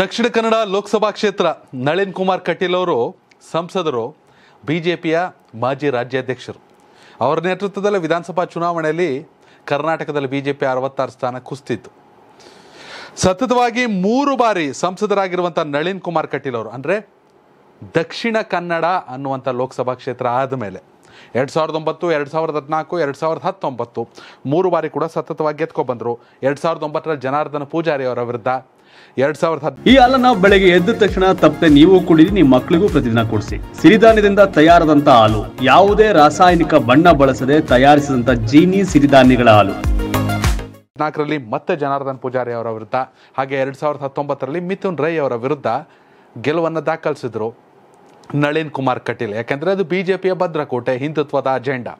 ದಕ್ಷಿಣ ಕನ್ನಡ ಲೋಕಸಭಾ ಕ್ಷೇತ್ರ ನಳಿನ್ ಕುಮಾರ್ ಕಟೀಲ್ ಅವರು ಸಂಸದರು ಬಿ ಜೆ ಪಿಯ ಮಾಜಿ ರಾಜ್ಯಾಧ್ಯಕ್ಷರು ಅವರ ನೇತೃತ್ವದಲ್ಲಿ ವಿಧಾನಸಭಾ ಚುನಾವಣೆಯಲ್ಲಿ ಕರ್ನಾಟಕದಲ್ಲಿ ಬಿ ಜೆ ಪಿ ಅರವತ್ತಾರು ಸ್ಥಾನ ಕುಸ್ತಿತ್ತು ಸತತವಾಗಿ ಮೂರು ಬಾರಿ ಸಂಸದರಾಗಿರುವಂಥ ನಳಿನ್ ಕುಮಾರ್ ಕಟೀಲ್ ಅವರು ಅಂದರೆ ದಕ್ಷಿಣ ಕನ್ನಡ ಅನ್ನುವಂಥ ಲೋಕಸಭಾ ಕ್ಷೇತ್ರ ಆದಮೇಲೆ ಎರಡು ಸಾವಿರದ ಒಂಬತ್ತು ಎರಡು ಸಾವಿರದ ಹದಿನಾಲ್ಕು ಎರಡು ಸಾವಿರದ ಹತ್ತೊಂಬತ್ತು ಮೂರು ಬಾರಿ ಕೂಡ ಸತತವಾಗಿ ಬಂದರು ಎರಡು ಸಾವಿರದ ಒಂಬತ್ತರ ಜನಾರ್ದನ ಪೂಜಾರಿ ಅವರ ವಿರುದ್ಧ ಎರಡ್ ಸಾವಿರದ ಈ ಹಾಲನ್ನ ಬೆಳಗ್ಗೆ ಎದ್ದ ತಕ್ಷಣ ತಪ್ಪದೆ ನೀವು ಕುಡಿದು ನಿಮ್ಮ ಮಕ್ಕಳಿಗೂ ಪ್ರತಿದಿನ ಕೊಡಿಸಿ ಸಿರಿಧಾನ್ಯದಿಂದ ತಯಾರಾದಂತ ಹಾಲು ಯಾವುದೇ ರಾಸಾಯನಿಕ ಬಣ್ಣ ಬಳಸದೆ ತಯಾರಿಸಿದಂತ ಜೀನಿ ಸಿರಿಧಾನ್ಯಗಳ ಹಾಲು ನಾಲ್ಕರಲ್ಲಿ ಮತ್ತೆ ಜನಾರ್ದನ್ ಪೂಜಾರಿ ಅವರ ವಿರುದ್ಧ ಹಾಗೆ ಎರಡ್ ಸಾವಿರದ ಹತ್ತೊಂಬತ್ತರಲ್ಲಿ ಮಿಥುನ್ ರೈ ಅವರ ವಿರುದ್ಧ ಗೆಲುವನ್ನು ದಾಖಲಿಸಿದ್ರು ನಳಿನ್ ಕುಮಾರ್ ಕಟೀಲ್ ಯಾಕೆಂದ್ರೆ ಅದು ಬಿಜೆಪಿಯ ಭದ್ರಕೋಟೆ ಹಿಂದುತ್ವದ ಅಜೆಂಡಾ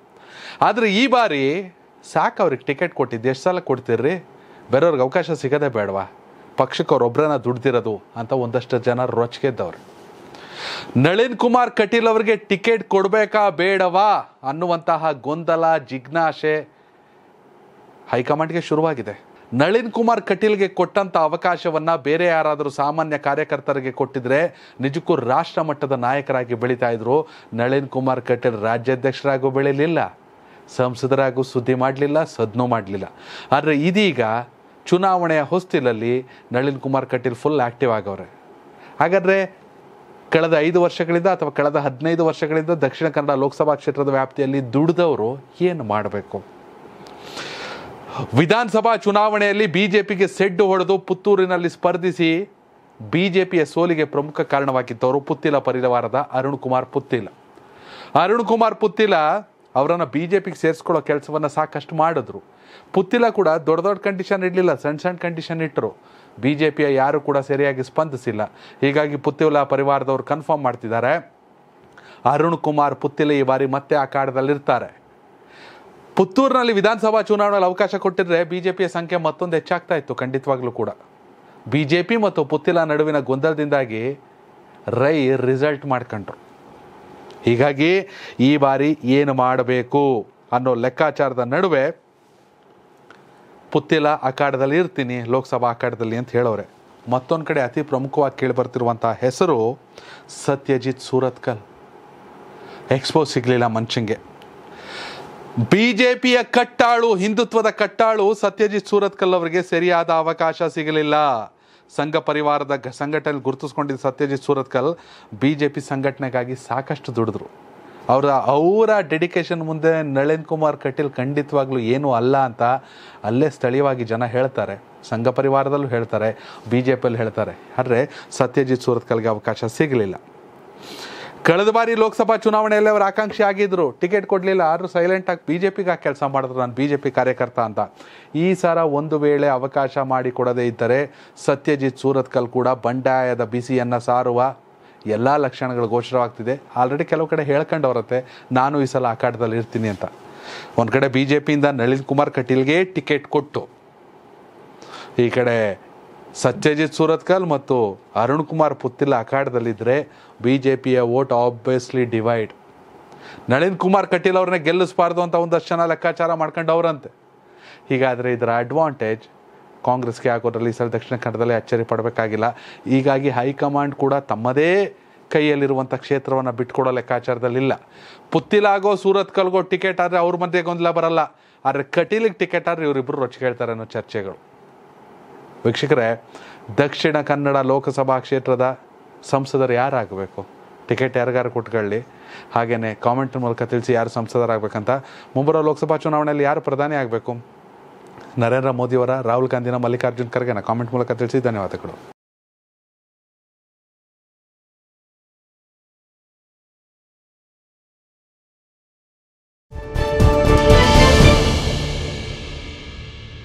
ಆದರೆ ಈ ಬಾರಿ ಸಾಕು ಅವ್ರಿಗೆ ಟಿಕೆಟ್ ಕೊಟ್ಟಿದ್ದು ಎಷ್ಟು ಸಲ ಕೊಡ್ತೀರ್ರಿ ಬೇರೆಯವ್ರಿಗೆ ಅವಕಾಶ ಸಿಗದೆ ಬೇಡವಾ ಪಕ್ಷಕ್ಕೆ ಒಬ್ಬರನ್ನ ದುಡ್ದಿರೋದು ಅಂತ ಒಂದಷ್ಟು ಜನ ರೊಚ್ಗೆದ್ದವ್ರು ನಳಿನ್ ಕುಮಾರ್ ಕಟೀಲ್ ಅವರಿಗೆ ಟಿಕೆಟ್ ಕೊಡಬೇಕಾ ಬೇಡವಾ ಅನ್ನುವಂತಹ ಗೊಂದಲ ಜಿಜ್ಞಾಸೆ ಹೈಕಮಾಂಡ್ಗೆ ಶುರುವಾಗಿದೆ ನಳಿನ್ ಕುಮಾರ್ ಕಟೀಲ್ಗೆ ಕೊಟ್ಟಂಥ ಅವಕಾಶವನ್ನು ಬೇರೆ ಯಾರಾದರೂ ಸಾಮಾನ್ಯ ಕಾರ್ಯಕರ್ತರಿಗೆ ಕೊಟ್ಟಿದ್ರೆ ನಿಜಕ್ಕೂ ರಾಷ್ಟ್ರ ಮಟ್ಟದ ನಾಯಕರಾಗಿ ಬೆಳೀತಾ ಇದ್ರು ನಳಿನ್ ಕುಮಾರ್ ಕಟೀಲ್ ರಾಜ್ಯಾಧ್ಯಕ್ಷರಾಗೂ ಬೆಳೀಲಿಲ್ಲ ಸಂಸದರಾಗೂ ಸುದ್ದಿ ಮಾಡಲಿಲ್ಲ ಸದ್ನೂ ಮಾಡಲಿಲ್ಲ ಆದರೆ ಇದೀಗ ಚುನಾವಣೆಯ ಹೊಸ್ತಿಲಲ್ಲಿ ನಳಿನ್ ಕುಮಾರ್ ಕಟೀಲ್ ಫುಲ್ ಆ್ಯಕ್ಟಿವ್ ಆಗವ್ರೆ ಹಾಗಾದರೆ ಕಳೆದ ಐದು ವರ್ಷಗಳಿಂದ ಅಥವಾ ಕಳೆದ ಹದಿನೈದು ವರ್ಷಗಳಿಂದ ದಕ್ಷಿಣ ಕನ್ನಡ ಲೋಕಸಭಾ ಕ್ಷೇತ್ರದ ವ್ಯಾಪ್ತಿಯಲ್ಲಿ ದುಡಿದವರು ಏನು ಮಾಡಬೇಕು ವಿಧಾನಸಭಾ ಚುನಾವಣೆಯಲ್ಲಿ ಬಿ ಜೆ ಪಿಗೆ ಸೆಡ್ಡು ಹೊಡೆದು ಪುತ್ತೂರಿನಲ್ಲಿ ಸ್ಪರ್ಧಿಸಿ ಬಿ ಜೆ ಪಿಯ ಸೋಲಿಗೆ ಪ್ರಮುಖ ಕಾರಣವಾಗಿದ್ದವರು ಪುತ್ತಿಲ ಪರಿವಾರದ ಅರುಣ್ ಕುಮಾರ್ ಪುತ್ತಿಲ ಅರುಣ್ ಕುಮಾರ್ ಪುತ್ತಿಲ ಅವರನ್ನು ಬಿ ಜೆ ಪಿಗೆ ಸೇರಿಸ್ಕೊಳ್ಳೋ ಕೆಲಸವನ್ನು ಸಾಕಷ್ಟು ಮಾಡಿದ್ರು ಪುತ್ತಿಲ ಕೂಡ ದೊಡ್ಡ ದೊಡ್ಡ ಕಂಡೀಷನ್ ಇಡಲಿಲ್ಲ ಸಣ್ಣ ಸಣ್ಣ ಕಂಡೀಷನ್ ಇಟ್ಟರು ಬಿ ಜೆ ಪಿಯ ಯಾರೂ ಕೂಡ ಸರಿಯಾಗಿ ಸ್ಪಂದಿಸಿಲ್ಲ ಹೀಗಾಗಿ ಪುತ್ತಿಲ ಪರಿವಾರದವರು ಕನ್ಫರ್ಮ್ ಮಾಡ್ತಿದ್ದಾರೆ ಅರುಣ್ ಕುಮಾರ್ ಪುತ್ತಿಲ ಈ ಬಾರಿ ಮತ್ತೆ ಆ ಕಾಡದಲ್ಲಿರ್ತಾರೆ ಪುತ್ತೂರಿನಲ್ಲಿ ವಿಧಾನಸಭಾ ಚುನಾವಣೆಯಲ್ಲಿ ಅವಕಾಶ ಕೊಟ್ಟಿದ್ರೆ ಬಿ ಜೆ ಪಿಯ ಸಂಖ್ಯೆ ಮತ್ತೊಂದು ಹೆಚ್ಚಾಗ್ತಾ ಇತ್ತು ಖಂಡಿತವಾಗ್ಲೂ ಕೂಡ ಬಿ ಜೆ ಪಿ ಮತ್ತು ಪುತ್ತಿಲ ನಡುವಿನ ಗೊಂದಲದಿಂದಾಗಿ ರೈ ರಿಸಲ್ಟ್ ಮಾಡ್ಕೊಂಡ್ರು ಹೀಗಾಗಿ ಈ ಬಾರಿ ಏನು ಮಾಡಬೇಕು ಅನ್ನೋ ಲೆಕ್ಕಾಚಾರದ ನಡುವೆ ಪುತ್ತಿಲ ಅಖಾಡದಲ್ಲಿ ಇರ್ತೀನಿ ಲೋಕಸಭಾ ಅಖಾಡದಲ್ಲಿ ಅಂತ ಹೇಳೋರೆ ಮತ್ತೊಂದು ಕಡೆ ಅತಿ ಪ್ರಮುಖವಾಗಿ ಬರ್ತಿರುವಂತಹ ಹೆಸರು ಸತ್ಯಜಿತ್ ಸೂರತ್ಕಲ್ ಎಕ್ಸ್ಪೋ ಸಿಗಲಿಲ್ಲ ಮನ್ಷಂಗೆ ಬಿ ಜೆ ಪಿಯ ಕಟ್ಟಾಳು ಹಿಂದುತ್ವದ ಕಟ್ಟಾಳು ಸತ್ಯಜಿತ್ ಸೂರತ್ಕಲ್ ಅವರಿಗೆ ಸರಿಯಾದ ಅವಕಾಶ ಸಿಗಲಿಲ್ಲ ಸಂಘ ಪರಿವಾರದ ಸಂಘಟನೆ ಗುರುತಿಸ್ಕೊಂಡಿದ್ದ Satyajit Surathkal B J P ಸಂಘಟನೆಗಾಗಿ ಸಾಕಷ್ಟು ದುಡಿದ್ರು ಅವರ ಅವರ ಡೆಡಿಕೇಶನ್ ಮುಂದೆ ನಳಿನ್ ಕುಮಾರ್ ಕಟೀಲ್ ಖಂಡಿತವಾಗ್ಲೂ ಏನೂ ಅಲ್ಲ ಅಂತ ಅಲ್ಲೇ ಸ್ಥಳೀಯವಾಗಿ ಜನ ಹೇಳ್ತಾರೆ ಸಂಘ ಪರಿವಾರದಲ್ಲೂ ಹೇಳ್ತಾರೆ ಬಿ ಜೆ ಪಿಯಲ್ಲಿ ಹೇಳ್ತಾರೆ ಆದರೆ ಸತ್ಯಜಿತ್ ಸೂರತ್ಕಲ್ಗೆ ಅವಕಾಶ ಸಿಗಲಿಲ್ಲ ಕಳೆದ ಬಾರಿ ಲೋಕಸಭಾ ಚುನಾವಣೆಯಲ್ಲಿ ಅವರು ಆಕಾಂಕ್ಷಿ ಆಗಿದ್ರು ಟಿಕೆಟ್ ಕೊಡಲಿಲ್ಲ ಆದರೂ ಸೈಲೆಂಟಾಗಿ ಬಿ ಜೆ ಪಿಗೆ ಕೆಲಸ ಮಾಡಿದ್ರು ನಾನು ಬಿ ಜೆ ಪಿ ಕಾರ್ಯಕರ್ತ ಅಂತ ಈ ಸಲ ಒಂದು ವೇಳೆ ಅವಕಾಶ ಮಾಡಿ ಕೊಡದೇ ಇದ್ದರೆ ಸತ್ಯಜಿತ್ ಕಲ್ ಕೂಡ ಬಂಡಾಯದ ಬಿಸಿಯನ್ನು ಸಾರುವ ಎಲ್ಲ ಲಕ್ಷಣಗಳು ಘೋಷರವಾಗ್ತಿದೆ ಆಲ್ರೆಡಿ ಕೆಲವು ಕಡೆ ಹೇಳ್ಕೊಂಡವ್ರತ್ತೆ ನಾನು ಈ ಸಲ ಆಕಾಟದಲ್ಲಿ ಇರ್ತೀನಿ ಅಂತ ಒಂದು ಕಡೆ ಬಿ ಜೆ ಪಿಯಿಂದ ನಳಿನ್ ಕುಮಾರ್ ಕಟೀಲ್ಗೆ ಟಿಕೆಟ್ ಕೊಟ್ಟು ಈ ಕಡೆ ಸತ್ಯಜಿತ್ ಸೂರತ್ಕಲ್ ಮತ್ತು ಅರುಣ್ ಕುಮಾರ್ ಪುತ್ತಿಲ ಅಖಾಡದಲ್ಲಿದ್ದರೆ ಬಿ ಜೆ ಪಿಯ vote obviously divide Nalin Kumar Kateel ಅವ್ರನ್ನೇ ಗೆಲ್ಲಿಸ್ಬಾರ್ದು ಅಂತ ಒಂದಷ್ಟು ಜನ ಲೆಕ್ಕಾಚಾರ ಮಾಡ್ಕೊಂಡು ಅವರಂತೆ ಹೀಗಾದರೆ ಇದರ ಅಡ್ವಾಂಟೇಜ್ ಕಾಂಗ್ರೆಸ್ಗೆ ಆಗೋದ್ರಲ್ಲಿ ಈ ಸಲ ದಕ್ಷಿಣ ಕನ್ನಡದಲ್ಲಿ ಅಚ್ಚರಿ ಪಡಬೇಕಾಗಿಲ್ಲ ಹೀಗಾಗಿ ಹೈಕಮಾಂಡ್ ಕೂಡ ತಮ್ಮದೇ ಕೈಯಲ್ಲಿರುವಂಥ ಕ್ಷೇತ್ರವನ್ನು ಬಿಟ್ಕೊಡೋ ಲೆಕ್ಕಾಚಾರದಲ್ಲಿಲ್ಲ ಪುತ್ತಿಲಾಗೋ ಸೂರತ್ಕಲ್ಗೋ ಟಿಕೆಟ್ ಆದರೆ ಅವ್ರ ಮಧ್ಯೆ ಗೊಂದಲ ಬರಲ್ಲ ಆದರೆ ಕಟೀಲಿಗೆ ಟಿಕೆಟ್ ಆದರೆ ಇವರಿಬ್ಬರು ರೊಚ್ಚಿಗೆ ಹೇಳ್ತಾರೆ ಅನ್ನೋ ಚರ್ಚೆಗಳು ವೀಕ್ಷಕರೇ ದಕ್ಷಿಣ ಕನ್ನಡ ಲೋಕಸಭಾ ಕ್ಷೇತ್ರದ ಸಂಸದರು ಯಾರಾಗಬೇಕು ಟಿಕೆಟ್ ಯಾರಿಗಾರು ಕೊಟ್ಕೊಳ್ಳಿ ಹಾಗೆಯೇ ಕಾಮೆಂಟ್ ಮೂಲಕ ತಿಳಿಸಿ ಯಾರು ಸಂಸದರಾಗಬೇಕಂತ ಮುಂಬರುವ ಲೋಕಸಭಾ ಚುನಾವಣೆಯಲ್ಲಿ ಯಾರು ಪ್ರಧಾನಿ ಆಗಬೇಕು ನರೇಂದ್ರ ಮೋದಿಯವರ ರಾಹುಲ್ ಗಾಂಧಿನ ಮಲ್ಲಿಕಾರ್ಜುನ್ ಖರ್ಗೆನ ಕಾಮೆಂಟ್ ಮೂಲಕ ತಿಳಿಸಿ ಧನ್ಯವಾದಗಳು